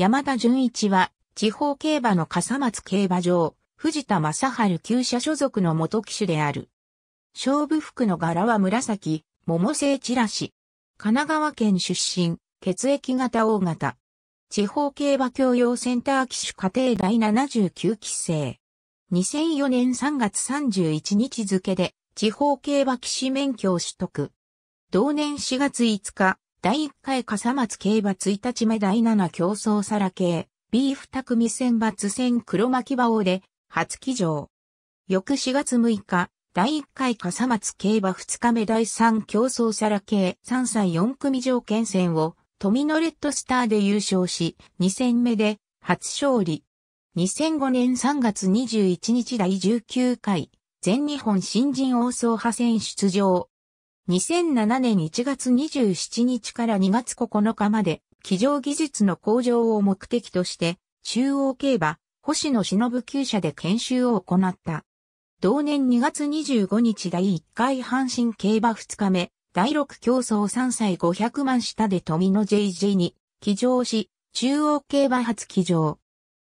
山田純一は、地方競馬の笠松競馬場、藤田正春旧社所属の元騎手である。勝負服の柄は紫、桃製チラシ。神奈川県出身、血液型大型。地方競馬教養センター騎手家庭第79期生。2004年3月31日付で地方競馬騎士免許を取得。同年4月5日、第1回笠松競馬1日目第7競争皿系、ビーフ匠選抜戦黒巻馬王で、初騎乗。翌4月6日、第1回笠松競馬2日目第3競争皿系3歳4組条件戦を、富野レッドスターで優勝し、2戦目で、初勝利。2005年3月21日第19回、全日本新人王総派戦出場。2007年1月27日から2月9日まで、騎乗技術の向上を目的として、中央競馬、星野忍旧社で研修を行った。同年2月25日第1回阪神競馬2日目、第6競争3歳500万下で富野 JG に騎乗し、中央競馬初騎乗。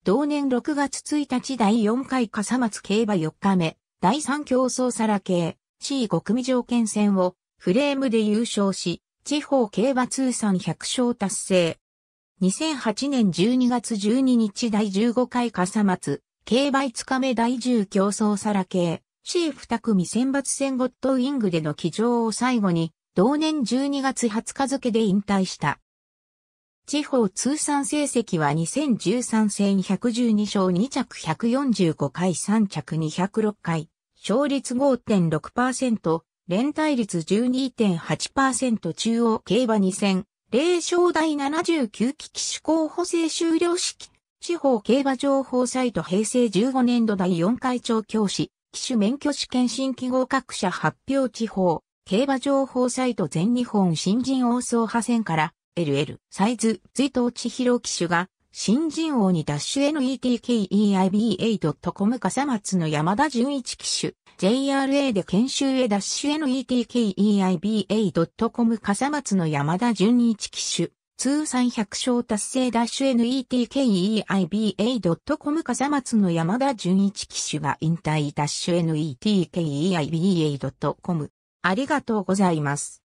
同年6月1日第4回笠松競馬4日目、第3競争皿系 C5 組条件戦をフレームで優勝し、地方競馬通算100勝達成。2008年12月12日第15回笠松、競馬5日目第10競争サラ系、C2 組選抜戦ゴッドウィングでの騎乗を最後に、同年12月20日付で引退した。地方通算成績は2013戦112勝2着145回3着206回、勝率5.6%、連帯率12.8%中央競馬2000、霊勝第79期機種候補制終了式、地方競馬情報サイト平成15年度第4回長教師、機種免許試験新規合格者発表地方、競馬情報サイト全日本新人王総派戦から、LL、サイズ、追悼千尋騎手が、新人王にダッシュ n e t k e i b a c o m 笠松の山田純一機種 JRA で研修へダッシュ n e t k e i b a c o m 笠松の山田純一機種通算100勝達成ダッシュ n e t k e i b a c o m 笠松の山田純一機種が引退ダッシュ n e t k e i b a c o m ありがとうございます。